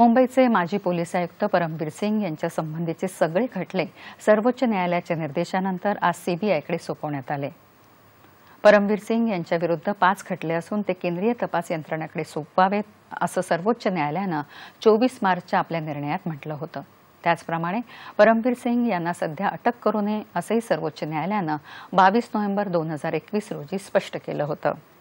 मुंबईचे माजी पोलीस आयुक्त परमबीर सिंग यांच्या संबंधीचे सगळे खटले सर्वोच्च न्यायालयाच्या निर्देशानंतर आज सीबीआयकडे सोपवण्यात आले परमवीर सिंग यांच्याविरुद्ध पाच खटले असून ते केंद्रीय तपास यंत्रणेकडे सोपवावेत असं सर्वोच्च न्यायालयानं चोवीस मार्चच्या आपल्या निर्णयात म्हटलं होतं त्याचप्रमाणे परमवीर सिंग यांना सध्या अटक करू नये असंही सर्वोच्च न्यायालयानं बावीस नोव्हेंबर दोन हजार एकवीस रोजी स्पष्ट केलं होतं